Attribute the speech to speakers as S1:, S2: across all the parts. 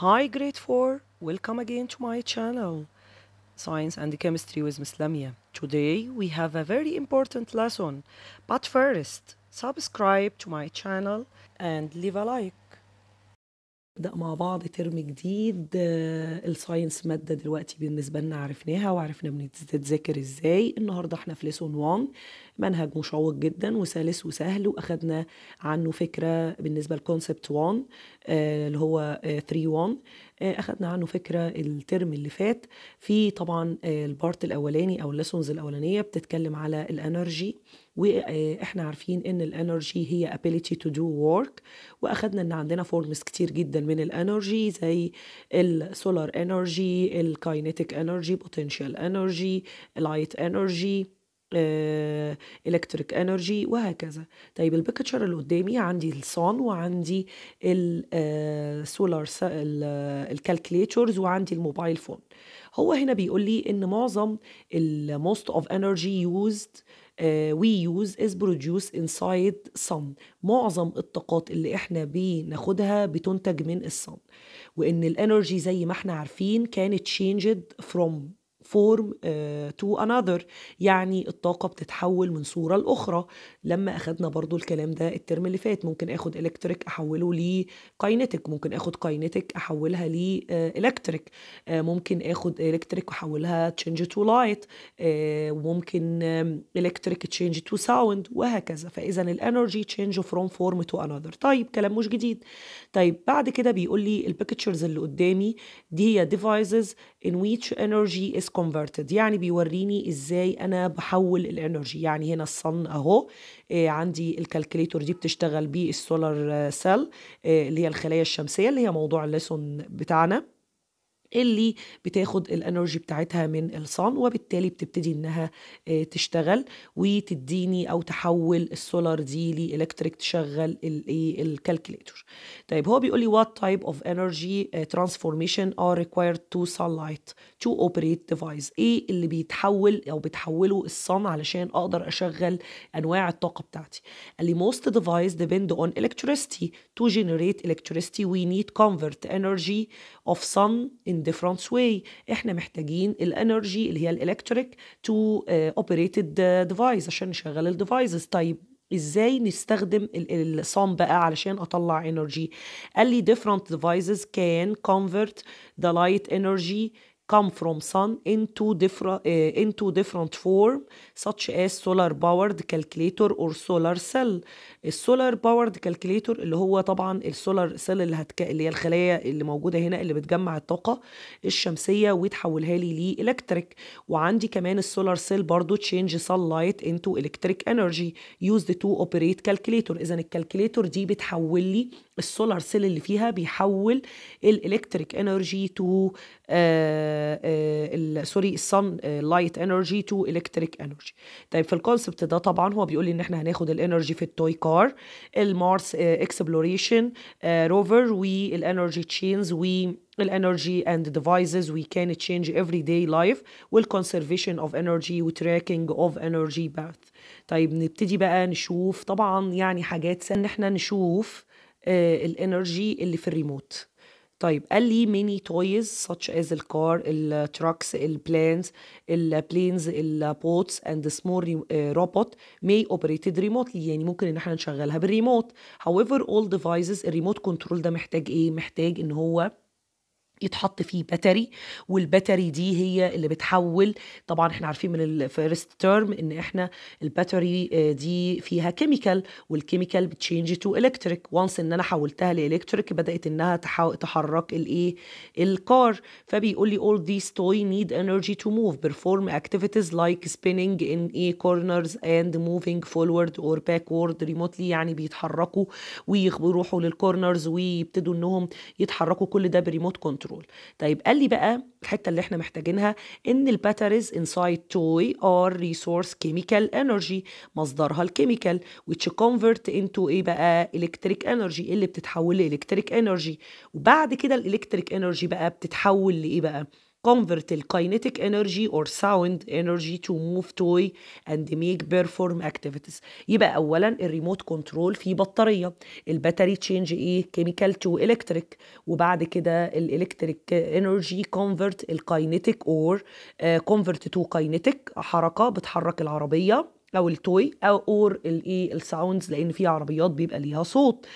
S1: Hi grade 4, welcome again to my channel Science and Chemistry with Miss Lamia. Today we have a very important lesson but first subscribe to my channel and leave a like نبدا مع بعض ترم جديد آه، الساينس ماده دلوقتي بالنسبه لنا عرفناها وعرفنا بنتذاكر ازاي النهارده احنا في ليسون 1 منهج مشوق جدا وسلس وسهل واخدنا عنه فكره بالنسبه لكونسبت 1 آه، اللي هو 3 آه، 1 اخدنا عنه فكره الترم اللي فات في طبعا البارت الاولاني او الليسونز الاولانيه بتتكلم على الانرجي واحنا عارفين ان الانرجي هي ability to do work واخدنا ان عندنا فورمز كتير جدا من الانرجي زي السولار انرجي الكاينيتك انرجي بوتنشال انرجي لايت انرجي الكتريك انرجي وهكذا طيب البيكتشر اللي قدامي عندي الصن وعندي السولار آه، الكالكليتورز آه، وعندي الموبايل فون هو هنا بيقول لي ان معظم الموست اوف انرجي يوزد وي يوز از بروديوس انسايد صن معظم الطاقات اللي احنا بناخدها بتنتج من الصن وان الانرجي زي ما احنا عارفين كانت changed from form uh, to another يعني الطاقة بتتحول من صورة لأخرى لما أخدنا برضو الكلام ده الترم اللي فات ممكن أخد electric أحوله لكاينتك ممكن أخد كاينتيك أحولها لإلكتريك uh, uh, ممكن أخد electric أحولها change to light وممكن um, electric change to sound وهكذا فإذا الانرجي change from form to another طيب كلام مش جديد طيب بعد كده بيقول لي البيكتشرز اللي قدامي دي هي devices in which energy is converted يعني بيوريني ازاي انا بحول الانرجي يعني هنا الصن اهو إيه عندي الكالكليتور دي بتشتغل بالسولار سيل إيه اللي هي الخلايا الشمسيه اللي هي موضوع الليسون بتاعنا اللي بتاخد الانرجي بتاعتها من الصن وبالتالي بتبتدي انها آه، تشتغل وتديني او تحول السولار دي لالكتريك تشغل إيه، الكالكليتور طيب هو بيقول لي what type of energy آه، transformation are required to sunlight to operate device ايه اللي بيتحول او بتحوله الصن علشان اقدر اشغل انواع الطاقه بتاعتي قال لي most device depend on electricity to generate electricity we need convert energy of sun in different way احنا محتاجين الانرجي اللي هي الالكتريك تو اوبريتد ديفايس عشان نشغل الديفايسز طيب ازاي نستخدم الصام بقى علشان اطلع انرجي قال لي different devices can convert the light energy come from sun into different uh, into different form such as solar powered calculator or solar cell السولار باورد كالكليتور اللي هو طبعا السولار سيل اللي, هتك... اللي هي الخلايا اللي موجوده هنا اللي بتجمع الطاقه الشمسيه وتحولها لي لالكتريك وعندي كمان السولار سيل برضو تشينج سان لايت انتو الكتريك انرجي يوزد تو اوبريت كالكليتور اذا الكالكليتور دي بتحول لي السولار سيل اللي فيها بيحول الالكتريك انرجي تو سوري الصن لايت انرجي تو الكتريك انرجي طيب في الكونسبت ده طبعا هو بيقول لي ان احنا هناخد الانرجي في التوي البحار المارس اكسبلوريشن روفر والانرجي تشينز and اند ديفايسز وي كان تشينج افري داي لايف والكونسرفيشن اوف انرجي وتراكنج اوف انرجي باث طيب نبتدي بقى نشوف طبعا يعني حاجات ان احنا نشوف آه، الانرجي اللي في الريموت طيب قال لي many toys such as the car ال trucks ال planes ال planes ال boats and the small robot may operated remotely يعني ممكن ان احنا نشغلها بالريموت however all devices الريموت كنترول ده محتاج ايه محتاج ان هو يتحط فيه باتري والباتري دي هي اللي بتحول طبعا احنا عارفين من الفيرست تيرم ان احنا الباتري آه، دي فيها كيميكال والكيميكال بتشينج تو الكتريك وانس ان انا حولتها لالكتريك بدات انها تحرك الايه الكار فبيقول لي all these toy need energy to move perform activities like spinning in a corners and moving forward or backward remotely يعني بيتحركوا ويروحوا للكورنرز ويبتدوا انهم يتحركوا كل ده بريموت كنترول كنترول طيب قال لي بقى الحته اللي احنا محتاجينها ان الباتريز انسايد توي ار ريسورس كيميكال انرجي مصدرها الكيميكال which convert into ايه بقى electric energy اللي بتتحول لالكتريك انرجي وبعد كده الالكتريك انرجي بقى بتتحول لايه بقى convert the kinetic energy or sound energy to move toy and make perform activities يبقى اولا الريموت كنترول فيه بطاريه الباتري تشينج ايه كيميكال تو الكتريك وبعد كده الالكتريك انرجي كونفرت الكاينيتيك اور كونفرت تو kinetic حركه بتحرك العربيه او التوي او اور الايه الساوندز لان في عربيات بيبقى ليها صوت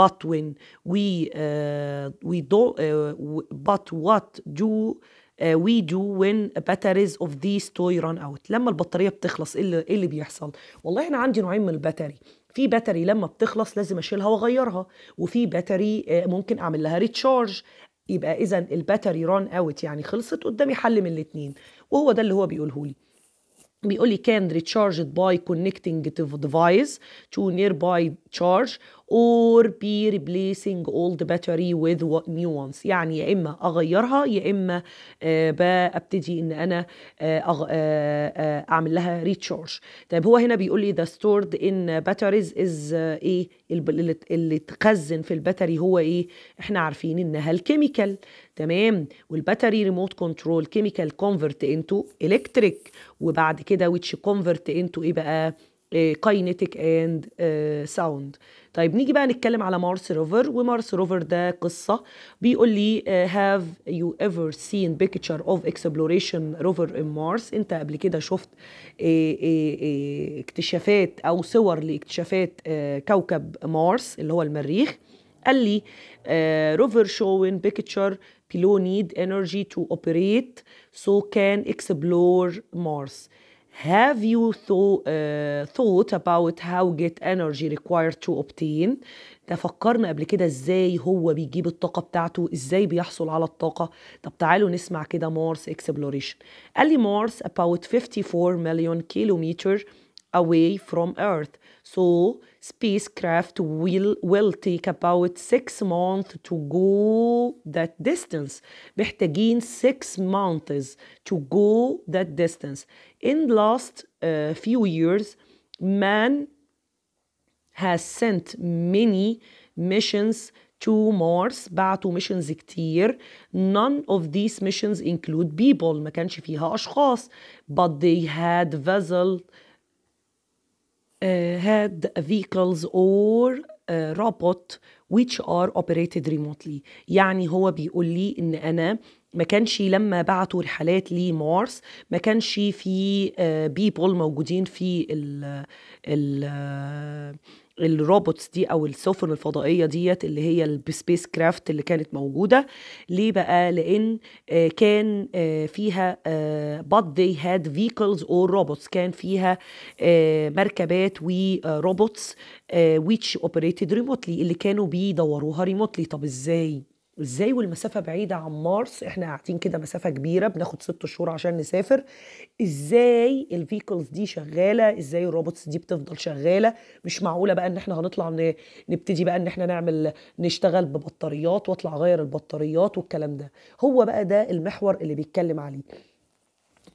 S1: but when we uh, we do uh, but what do وي دو وين باتريز اوف ذيس توي ران اوت لما البطاريه بتخلص ايه اللي, إيه اللي بيحصل والله انا عندي نوعين من الباتري في باتري لما بتخلص لازم اشيلها واغيرها وفي باتري آه، ممكن اعمل لها ريتشارج يبقى اذا الباتري ران اوت يعني خلصت قدامي حل من الاثنين وهو ده اللي هو بيقوله لي بيقول لي كان ريتشارجد باي كونكتنج ديفايس تو نير باي تشارج or be replacing old battery with new ones يعني يا إما أغيرها يا إما آه، ابتدي إن أنا آه، أغ... آه، أعمل لها ريتشارج طيب هو هنا بيقول لي the stored in batteries is إيه اللي تخزن في الباتري هو إيه إحنا عارفين إنها الكيميكال تمام والباتري ريموت كنترول كيميكال كونفرت انتو الكتريك وبعد كده ويتش كونفرت انتو ايه بقى كاينتيك اند ساوند طيب نيجي بقى نتكلم على مارس روفر ومارس روفر ده قصة بيقول لي آه، have you ever seen picture of exploration rover in Mars انت قبل كده شفت آه، آه، اكتشافات او صور لاكتشافات كوكب مارس اللي هو المريخ قال لي روفر شوين بيكتشر بيلو نيد انرجي تو اوبريت سو كان اكسبلور مارس Have you thought, uh, thought about how get energy required to obtain؟ تفكرنا قبل كده ازاي هو بيجيب الطاقة بتاعته ازاي بيحصل على الطاقة طب تعالوا نسمع كده مارس exploration قال لي مارس about 54 million kilometer away from earth so spacecraft will, will take about 6 months to go that distance محتاجين 6 months to go that distance in last uh, few years man has sent many missions to Mars بعتوا missions كتير none of these missions include people ما كانش فيها أشخاص but they had vessel Uh, had vehicles or uh, robot which are operated remotely يعني هو بيقول لي ان انا ما كانش لما بعتوا رحلات لمارس ما كانش في بيبول uh, موجودين في ال ال الروبوتس دي او السفن الفضائيه ديت اللي هي السبيس كرافت اللي كانت موجوده ليه بقى لان آه، كان آه، فيها آه، but they had vehicles or robots كان فيها مركبات وروبوتس which operated remotely اللي كانوا بيدوروها ريموتلي طب ازاي ازاي والمسافه بعيده عن مارس احنا قاعدين كده مسافه كبيره بناخد ست شهور عشان نسافر ازاي الفيكلز دي شغاله ازاي الروبوتس دي بتفضل شغاله مش معقوله بقى ان احنا هنطلع نبتدي بقى ان احنا نعمل نشتغل ببطاريات واطلع اغير البطاريات والكلام ده هو بقى ده المحور اللي بيتكلم عليه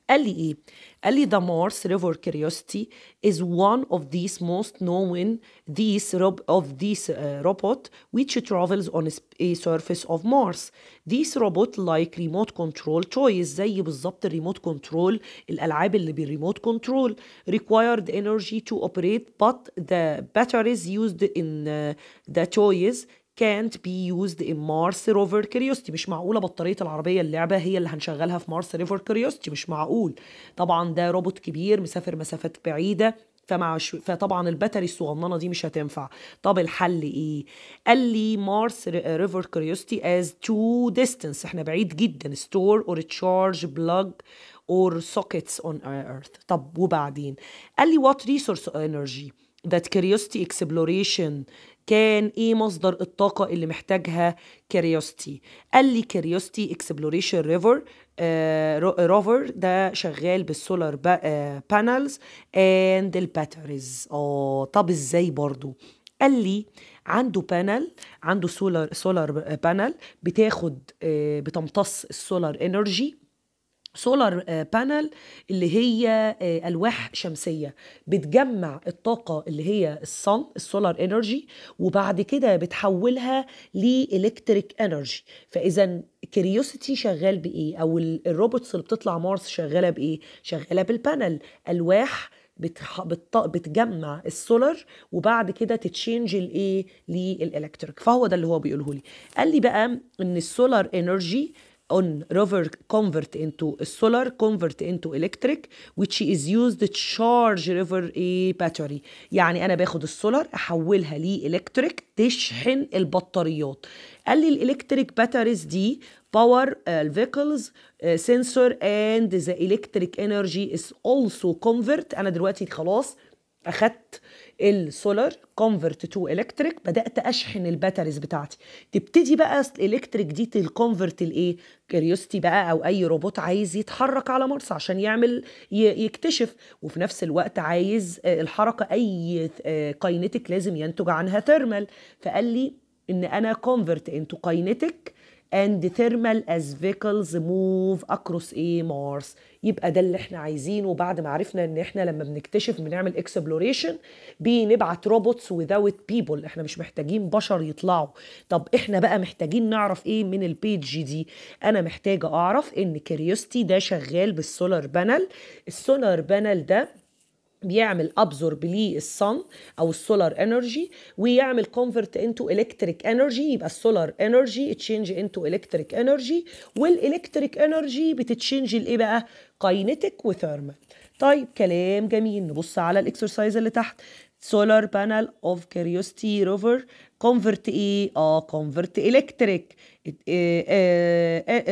S1: LE. the Mars River Curiosity is one of these most known these of these uh, robot which travels on a surface of Mars. These robot like remote control toys زي بالظبط الريموت كنترول الألعاب اللي بالريموت كنترول required energy to operate but the batteries used in uh, the toys كانت بي يوزد ان مارس روفر كريوستي مش معقولة بطارية العربية اللعبة هي اللي هنشغلها في مارس روفر كريوستي مش معقول طبعا ده روبوت كبير مسافر مسافات بعيدة فمع شو... فطبعا الباتري الصغننه دي مش هتنفع طب الحل ايه قال لي مارس ريفر كريوستي از تو ديستانس احنا بعيد جدا ستور اور تشارج بلاج اور سوكيتس اون ايرث طب وبعدين قال لي وات ريسورس انرجي that curiosity exploration كان ايه مصدر الطاقة اللي محتاجها كيريوستي قال لي كيريوستي اكسبلوريشن ريفر روفر ده شغال بالسولار بانلز اند الباتريز اه طب ازاي برضو قال لي عنده بانل عنده سولار سولار بانل بتاخد آه، بتمتص السولار انرجي سولار آه، بانل اللي هي آه، الواح شمسيه بتجمع الطاقه اللي هي الصن السولار انرجي وبعد كده بتحولها لالكتريك انرجي فاذا كريوسيتي شغال بايه او الروبوتس اللي بتطلع مارس شغاله بايه شغاله بالبانل الواح بتجمع السولار وبعد كده تتشينج الايه للالكتريك فهو ده اللي هو بيقوله لي قال لي بقى ان السولار انرجي on river convert into a solar convert into electric which is used to charge river a eh, battery يعني انا باخد السولار احولها لي الكتريك تشحن البطاريات قال لي الالكتريك باتريز دي باور الفيكلز سنسور اند ذا الكتريك انرجي از اولسو كونفرت انا دلوقتي خلاص اخدت السولار كونفرت تو الكتريك بدات اشحن الباتريز بتاعتي تبتدي بقى الالكتريك دي تكونفرت لايه كريوستي بقى او اي روبوت عايز يتحرك على مارس عشان يعمل يكتشف وفي نفس الوقت عايز آه، الحركه اي كاينتيك آه، لازم ينتج عنها ثيرمال فقال لي ان انا كونفرت انتو كاينتيك and thermal as vehicles move across a مارس يبقى ده اللي احنا عايزينه بعد ما عرفنا ان احنا لما بنكتشف بنعمل اكسبلوريشن بنبعت روبوتس without people احنا مش محتاجين بشر يطلعوا طب احنا بقى محتاجين نعرف ايه من البيج دي انا محتاجه اعرف ان كيريوستي ده شغال بالسولار بانل السولار بانل ده بيعمل ابزورب لي الصن او السولار انرجي ويعمل كونفرت انتو الكتريك انرجي يبقى السولار انرجي اتشينج انتو الكتريك انرجي والالكتريك انرجي بتتشينج لايه بقى كاينتيك وثيرمال طيب كلام جميل نبص على الاكسرسايز اللي تحت سولار بانل اوف كيريوستي روفر كونفرت ايه اه كونفرت الكتريك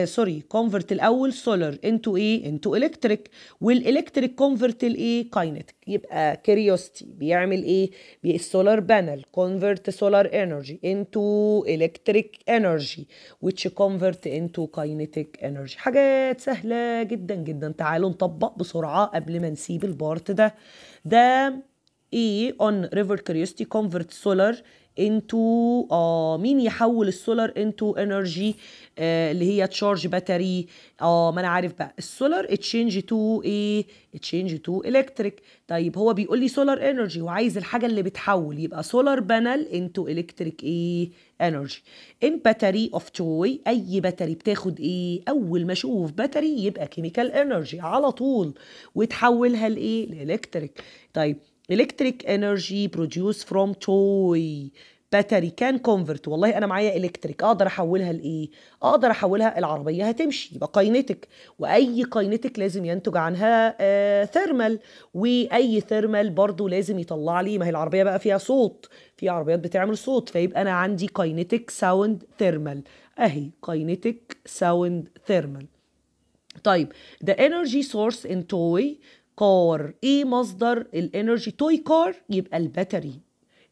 S1: سوري كونفرت الاول سولار انتو ايه انتو الكتريك والالكتريك كونفرت الايه كاينتيك يبقى كيريوستي بيعمل ايه السولار بانل كونفرت سولار انرجي انتو الكتريك انرجي which كونفرت انتو كاينتك انرجي حاجات سهله جدا جدا تعالوا نطبق بسرعه قبل ما نسيب البارت ده ده اي on river curiosity convert solar into اه مين يحول السولار into energy آه اللي هي تشارج باتري اه ما انا عارف بقى السولار اتشينج تو ايه اتشينج تو الكتريك طيب هو بيقول لي سولار انرجي وعايز الحاجه اللي بتحول يبقى سولار بانل انتو الكتريك ايه انرجي ان باتري اوف توي اي باتري بتاخد ايه اول ما اشوف باتري يبقى كيميكال انرجي على طول وتحولها لايه لالكتريك طيب electric energy produced from toy battery can convert والله انا معايا electric اقدر احولها لايه اقدر احولها العربيه هتمشي يبقى كاينتك واي كاينتك لازم ينتج عنها ثيرمال آه، واي ثيرمال برضو لازم يطلع لي ما هي العربيه بقى فيها صوت في عربيات بتعمل صوت فيبقى انا عندي كاينتك ساوند ثيرمال اهي كاينتك ساوند ثيرمال طيب the energy source in toy قار ايه مصدر الانرجي توي كار يبقى الباتري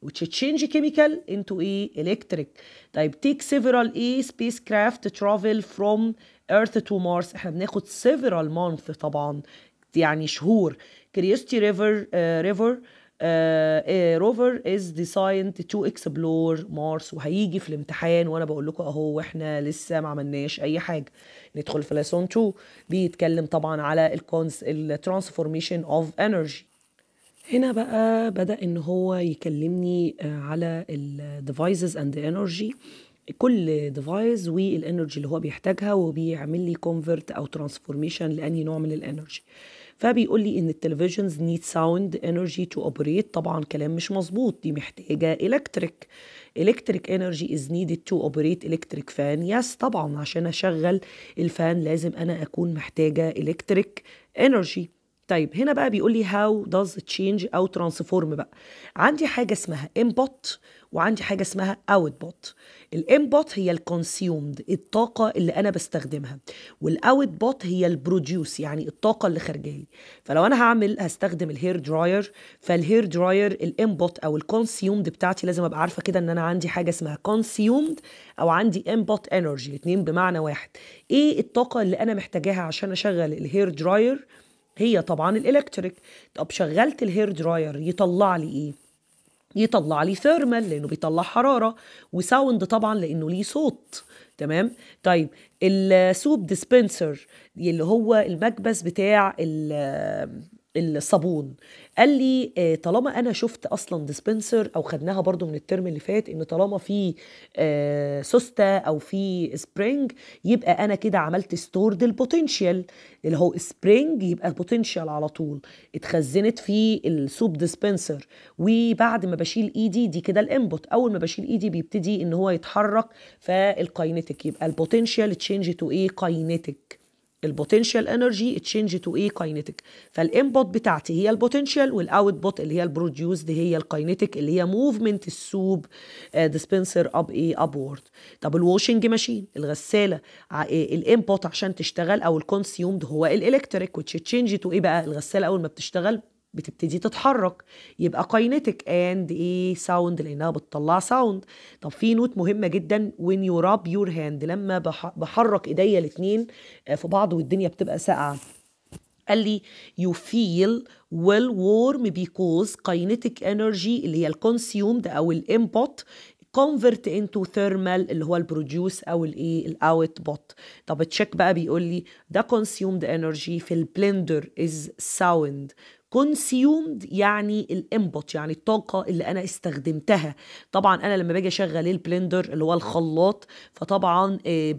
S1: which change chemical into a electric طيب take several a spacecraft travel from earth to mars احنا بناخد several month طبعا يعني شهور curiosity river uh, river آه، إيه، روفر از ديزايند تو اكسبلور مارس وهيجي في الامتحان وانا بقول لكم اهو واحنا لسه ما عملناش اي حاجه ندخل في لسون 2 بيتكلم طبعا على الكونس الترانسفورميشن اوف انرجي هنا بقى بدا ان هو يكلمني آه، على الديفايسز اند انرجي كل ديفايس والانرجي اللي هو بيحتاجها وبيعمل لي كونفرت او ترانسفورميشن لاني نوع من الانرجي فبيقول لي ان التلفزيونز نيد ساوند انرجي تو اوبريت طبعا كلام مش مظبوط دي محتاجه الكتريك electric انرجي از نيدد تو اوبريت الكتريك فان يس طبعا عشان اشغل الفان لازم انا اكون محتاجه electric energy طيب هنا بقى بيقول لي هاو داز تشينج او ترانسفورم بقى عندي حاجه اسمها انبوت وعندي حاجه اسمها اوتبوت الانبوت هي الكونسيومد الطاقه اللي انا بستخدمها والاوتبوت هي البروديوس يعني الطاقه اللي خارجه لي فلو انا هعمل هستخدم الهير دراير فالهير دراير الانبوت او الكونسيومد بتاعتي لازم ابقى عارفه كده ان انا عندي حاجه اسمها كونسيومد او عندي انبوت انرجي الاثنين بمعنى واحد ايه الطاقه اللي انا محتاجاها عشان اشغل الهير دراير هي طبعا الالكتريك طب شغلت الهير دراير يطلع لي ايه يطلع لي ثيرمال لانه بيطلع حراره وساوند طبعا لانه ليه صوت تمام طيب السوب ديسبنسر اللي هو المكبس بتاع الصابون قال لي آه، طالما انا شفت اصلا ديسبنسر او خدناها برضو من الترم اللي فات ان طالما في آه، سوستا او في سبرينج يبقى انا كده عملت ستورد البوتنشال اللي هو سبرينج يبقى بوتنشال على طول اتخزنت في السوب ديسبنسر وبعد ما بشيل ايدي دي كده الانبوت اول ما بشيل ايدي بيبتدي ان هو يتحرك فالكاينتيك يبقى البوتنشال تشينج تو ايه كاينتيك البوتنشال انرجي اتشينج تو ايه كاينتيك فالانبوت بتاعتي هي البوتنشال والاوتبوت اللي هي دي هي الكاينتيك اللي هي موفمنت السوب ديسبنسر آه، اب ايه ابورد طب الواشنج ماشين الغساله آه، الانبوت عشان تشتغل او الكونسيومد هو الالكتريك وتشينج تو ايه بقى الغساله اول ما بتشتغل بتبتدي تتحرك يبقى قاينتك اند ايه ساوند لانها بتطلع ساوند طب في نوت مهمه جدا وين يو راب يور هاند لما بحرك ايديا الاثنين آه، في بعض والدنيا بتبقى ساقعه قال لي يو فيل ويل وورم بيكوز kinetic انرجي اللي هي الكونسيومد او الانبوت convert into thermal اللي هو البروديوس او الايه الاوت بوت طب تشيك بقى بيقول لي ده consumed energy في البلندر از ساوند كونسيومد يعني الانبوت يعني الطاقه اللي انا استخدمتها طبعا انا لما باجي اشغل البلندر اللي هو الخلاط فطبعا آه،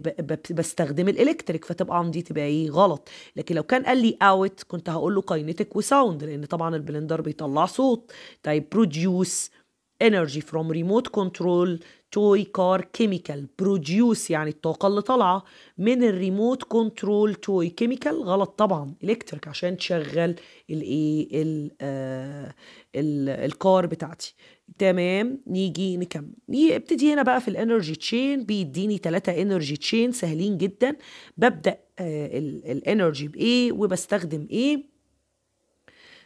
S1: بستخدم الالكتريك فتبقى عندي تبقى ايه غلط لكن لو كان قال لي اوت كنت هقول له كاينتك وساوند لان طبعا البلندر بيطلع صوت طيب بروديوس energy from remote control toy car chemical produce يعني الطاقة اللي طالعة من الريموت كنترول توي كيميكال غلط طبعا الكتريك عشان تشغل الايه ال الكار آه، بتاعتي تمام نيجي نكمل يبتدي هنا بقى في الانرجي تشين بيديني ثلاثة انرجي تشين سهلين جدا ببدأ آه، الانرجي بايه وبستخدم ايه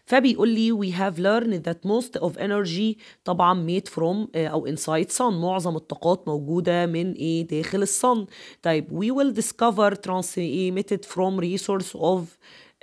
S1: فبيقول لي we have learned that most of energy طبعا made from آه، او inside sun معظم الطاقات موجوده من ايه داخل الصن طيب we will discover transmitted from resource of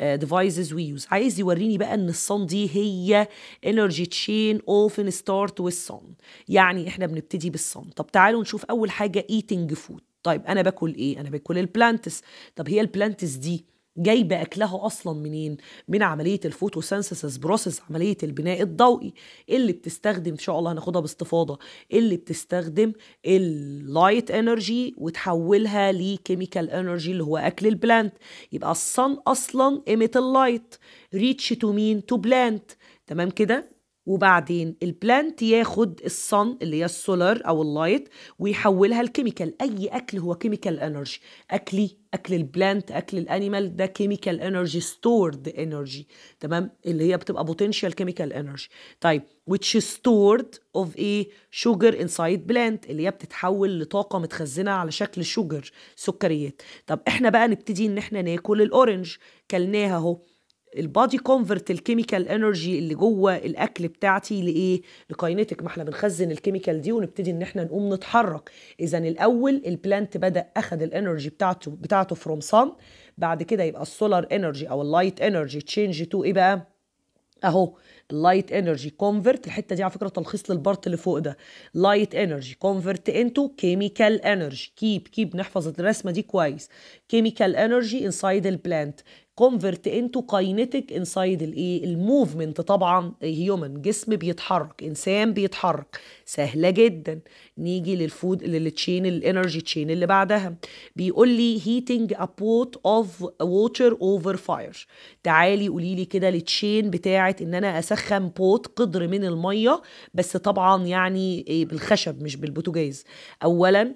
S1: آه، devices we use عايز يوريني بقى ان الصن دي هي energy chain often start with sun يعني احنا بنبتدي بالصن طب تعالوا نشوف اول حاجه eating food طيب انا باكل ايه انا باكل البلانتس طب هي البلانتس دي جايبه اكلها اصلا منين من عمليه الفوتوسنسس بروسس عمليه البناء الضوئي اللي بتستخدم ان شاء الله هناخدها باستفاضه اللي بتستخدم اللايت انرجي وتحولها لكيميكال انرجي اللي هو اكل البلانت يبقى الصن اصلا ايميت اللايت ريتش تو مين تو بلانت تمام كده وبعدين البلانت ياخد الصن اللي هي السولار او اللايت ويحولها لكيميكال اي اكل هو كيميكال انرجي اكلي اكل البلانت اكل الانيمال ده كيميكال انرجي ستورد انرجي تمام اللي هي بتبقى بوتنشال كيميكال انرجي طيب which is stored of a sugar inside plant اللي هي بتتحول لطاقه متخزنه على شكل شوجر سكريات طب احنا بقى نبتدي ان احنا ناكل الاورنج كلناها اهو البادي كونفرت الكيميكال انرجي اللي جوه الاكل بتاعتي لايه لكاينتك ما احنا بنخزن الكيميكال دي ونبتدي ان احنا نقوم نتحرك اذا الاول البلانت بدا اخذ الانرجي بتاعته بتاعته فروم صن بعد كده يبقى السولار انرجي او اللايت انرجي تشينج تو ايه بقى اهو اللايت انرجي كونفرت الحته دي على فكره تلخيص للبارت اللي فوق ده لايت انرجي كونفرت انتو كيميكال انرجي كيب كيب نحفظ الرسمه دي كويس كيميكال انرجي انسايد البلانت convert into kinetic inside الايه الموفمنت طبعا هيومن إيه، جسم بيتحرك انسان بيتحرك سهله جدا نيجي للفود للتشين الانرجي تشين اللي بعدها بيقول لي heating ا بوت of water over fire تعالي قولي لي كده التشين بتاعه ان انا اسخن بوت قدر من الميه بس طبعا يعني إيه، بالخشب مش بالبوتاجاز اولا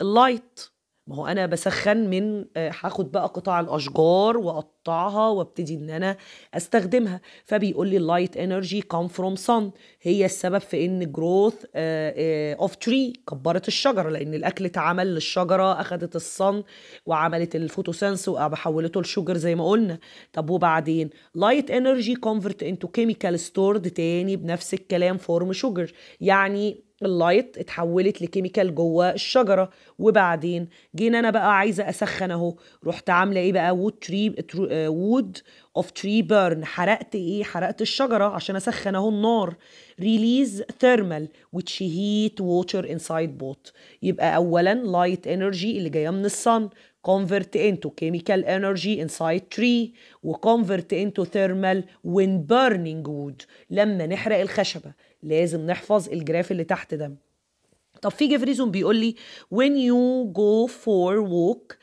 S1: اللايت ما هو انا بسخن من آه، هاخد بقى قطع الاشجار واقطعها وابتدي ان انا استخدمها فبيقول لي اللايت انرجي كام فروم صن هي السبب في ان جروث اوف تري كبرت الشجره لان الاكل اتعمل للشجره اخذت الصن وعملت الفوتوسنس وحولته لشجر زي ما قلنا طب وبعدين لايت انرجي كونفرت انتو كيميكال ستورد تاني بنفس الكلام فورم شجر يعني اللايت اتحولت لكيميكال جوه الشجره وبعدين جينا انا بقى عايزه اسخن اهو رحت عامله ايه بقى وود تري وود اوف تري بيرن حرقت ايه حرقت الشجره عشان اسخن اهو النار ريليز ثيرمال وتش هيت ووتر انسايد بوت يبقى اولا لايت انرجي اللي جايه من الصن convert into chemical energy inside tree و convert into thermal when burning wood لما نحرق الخشبة لازم نحفظ الجراف اللي تحت ده طب في جيفريزون بيقول لي when you go for walk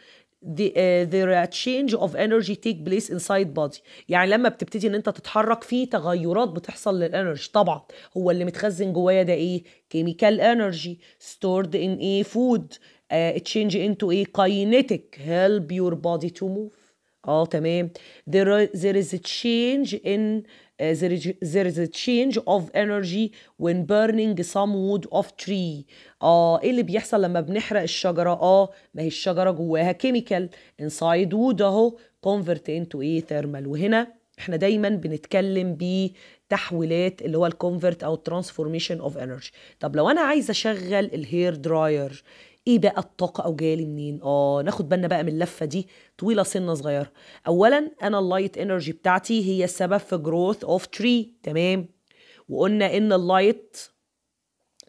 S1: the, uh, the change of energy take place inside body يعني لما بتبتدي ان انت تتحرك في تغيرات بتحصل للانرجي طبعا هو اللي متخزن جوايا ده ايه chemical energy stored in a food تشينج انتو ايه كاينتك هيلب يور بودي تو موف اه تمام there, is a change in uh, there, is, there is a change of energy when burning some wood of tree اه ايه اللي بيحصل لما بنحرق الشجره اه ما هي الشجره جواها كيميكال انسايد وود اهو convert into ايه thermal وهنا احنا دايما بنتكلم ب تحويلات اللي هو الكونفرت او الترانسفورميشن اوف انرجي طب لو انا عايزه اشغل الهير دراير ايه بقى الطاقه او جايه لي منين اه ناخد بالنا بقى من اللفه دي طويله سنه صغيره اولا انا اللايت انرجي بتاعتي هي السبب في جروث اوف تري تمام وقلنا ان اللايت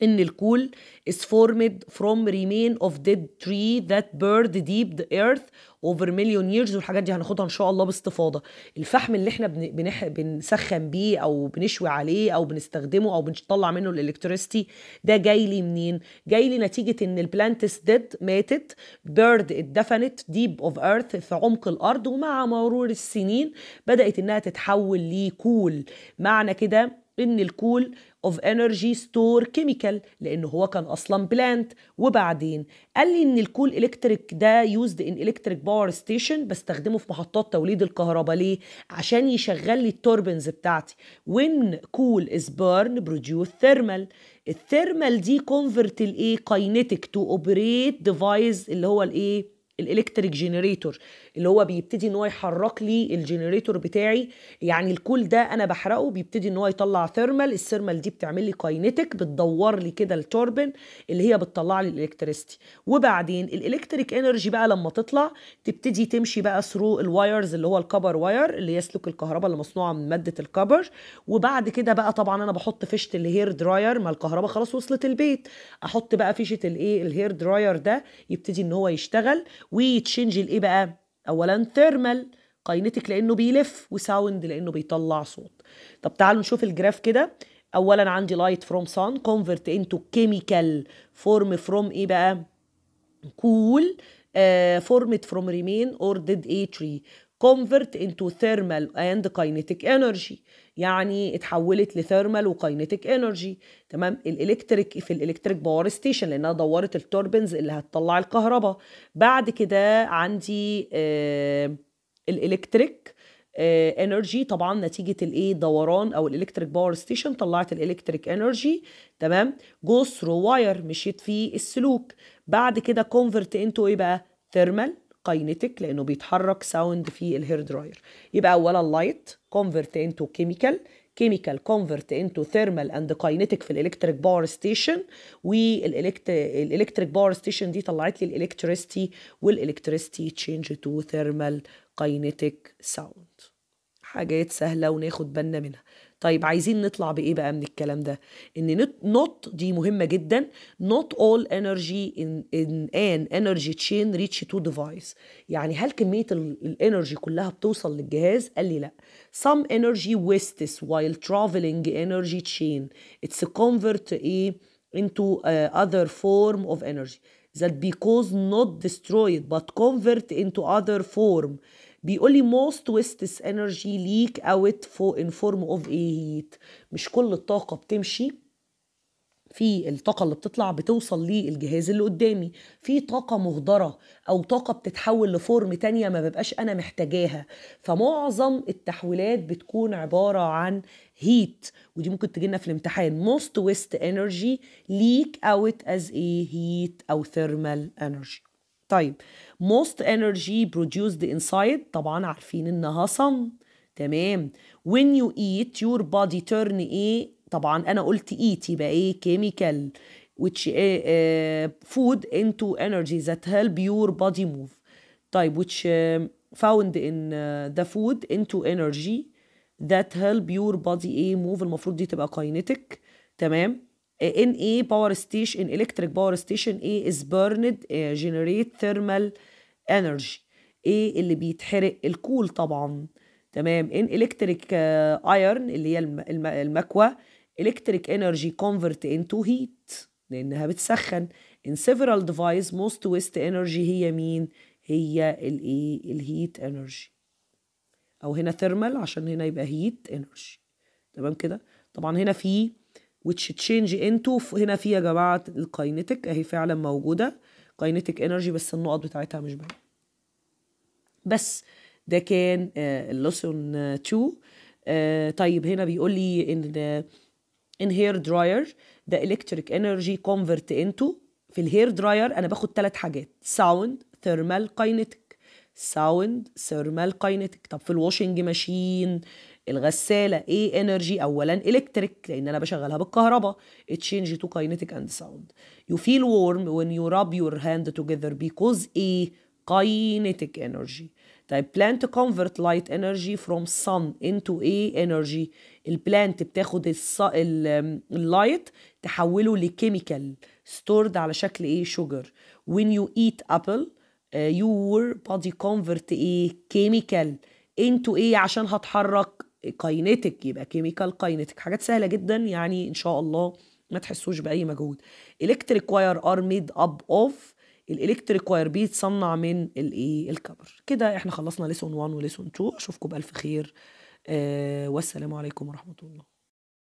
S1: ان الكول is formed from remain of dead tree that buried deep the earth over million years والحاجات دي هناخدها ان شاء الله باستفاضه الفحم اللي احنا بنح... بنسخن بيه او بنشوي عليه او بنستخدمه او بنطلع منه الالكتريستي ده جاي لي منين جاي لي نتيجه ان البلانتس ديد ماتت بيرد اتدفنت ديب اوف ايرث في عمق الارض ومع مرور السنين بدات انها تتحول لكول معنى كده ان الكول of energy store chemical لان هو كان اصلا بلانت وبعدين قال لي ان الكول الكتريك ده يوزد ان الكتريك باور ستيشن بستخدمه في محطات توليد الكهرباء ليه عشان يشغل لي التوربنز بتاعتي when cool is بيرن produce thermal الثيرمال دي كونفرت الايه كاينتيك تو اوبريت ديفايس اللي هو الايه الالكتريك جنريتور اللي هو بيبتدي ان هو يحرك لي الجنريتور بتاعي يعني الكول ده انا بحرقه بيبتدي ان هو يطلع ثيرمال الثيرمال دي بتعمل لي كاينتيك بتدور لي كده التوربن اللي هي بتطلع لي الالكتريستي وبعدين الالكتريك انرجي بقى لما تطلع تبتدي تمشي بقى ثرو الوايرز اللي هو الكبر واير اللي يسلك الكهرباء اللي مصنوعه من ماده الكبر وبعد كده بقى طبعا انا بحط فيشه الهير دراير ما الكهرباء خلاص وصلت البيت احط بقى فيشه الايه الهير دراير ده يبتدي ان هو يشتغل ويتشنج الايه بقى اولا ثيرمال كاينتيك لانه بيلف وساوند لانه بيطلع صوت طب تعالوا نشوف الجراف كده اولا عندي لايت فروم سان كونفرت انتو كيميكال فورم فروم ايه بقى كول فورمت فروم ريمين اور ديد اي تري كونفرت انتو ثيرمال اند كاينتيك انرجي يعني اتحولت لثيرمال وكاينتيك انرجي تمام الالكتريك في الالكتريك باور ستيشن لانها دورت التوربنز اللي هتطلع الكهرباء بعد كده عندي آه الالكتريك آه انرجي طبعا نتيجه الايه دوران او الالكتريك باور ستيشن طلعت الالكتريك انرجي تمام جو ثرو واير مشيت في السلوك بعد كده كونفرت انتو ايه بقى ثيرمال كاينتيك لانه بيتحرك ساوند في الهير دراير يبقى اولا لايت كونفرت انتو كيميكال كيميكال كونفرت انتو ثيرمال اند كاينتيك في الالكتريك باور ستيشن والالكتريك باور ستيشن دي طلعت لي الالكتريستي والالكتريستي تشينج تو ثيرمال كاينتيك ساوند حاجات سهله وناخد بالنا منها طيب عايزين نطلع بايه بقى من الكلام ده ان نوت دي مهمه جدا نوت all energy in, in an energy chain reach to device يعني هل كميه الانرجي كلها بتوصل للجهاز قال لي لا some energy wastes while traveling energy chain it's a convert to ايه into uh, other form of energy that because not destroyed but convert into other form بيقول لي most wastes energy leak out for in form of a heat مش كل الطاقة بتمشي في الطاقة اللي بتطلع بتوصل للجهاز اللي قدامي في طاقة مهدرة أو طاقة بتتحول لفورم تانية ما ببقاش أنا محتاجاها فمعظم التحويلات بتكون عبارة عن هيت ودي ممكن تجينا في الامتحان most waste energy leak out as a heat أو thermal energy طيب most energy produced inside طبعا عارفين انها sun تمام when you eat your body turn ايه طبعا انا قلت eat يبقى ايه chemical which uh, food into energy that help your body move طيب which uh, found in uh, the food into energy that help your body ايه move المفروض دي تبقى kinetic تمام ان اي باور ستيشن ان الكتريك باور ستيشن اي از بيرند جنريت ثيرمال انرجي ايه اللي بيتحرق الكول طبعا تمام ان الكتريك ايرن آه، اللي هي المكوى الكتريك انرجي كونفرت انتو هيت لانها بتسخن ان سيفرال ديفايس موست ويست انرجي هي مين هي الايه الهيت انرجي او هنا ثيرمال عشان هنا يبقى هيت انرجي تمام كده طبعا هنا في which change into هنا في يا جماعة الكاينتيك اهي فعلا موجودة كاينتيك انرجي بس النقط بتاعتها مش باينة بس ده كان آه، اللوسون 2 آه، آه، طيب هنا بيقول لي ان ان هير دراير ده الكتريك انرجي كونفرت انتو في الهير دراير انا باخد ثلاث حاجات ساوند ثيرمال كاينتيك ساوند ثيرمال كاينتك طب في الواشنج ماشين الغساله ايه انرجي اولا الكتريك لان انا بشغلها بالكهرباء تشينج تو كاينتك اند ساوند يو فيل وورم وين يو راب يور هاند توجذر بيكوز ايه كاينتك انرجي طيب بلانت كونفرت لايت انرجي فروم from sun into انرجي البلانت بتاخد الص... اللايت تحوله لكيميكال ستورد على شكل ايه شوجر وين يو ايت ابل يور بادي كونفرت ايه كيميكال انتو ايه عشان هتحرك كاينتك يبقى كيميكال كاينتك حاجات سهله جدا يعني ان شاء الله ما تحسوش باي مجهود الكتريك واير ار ميد اب اوف الالكتريك واير بيتصنع من الايه الكبر كده احنا خلصنا ليسون 1 وليسون 2 اشوفكم بالف خير آه والسلام عليكم ورحمه الله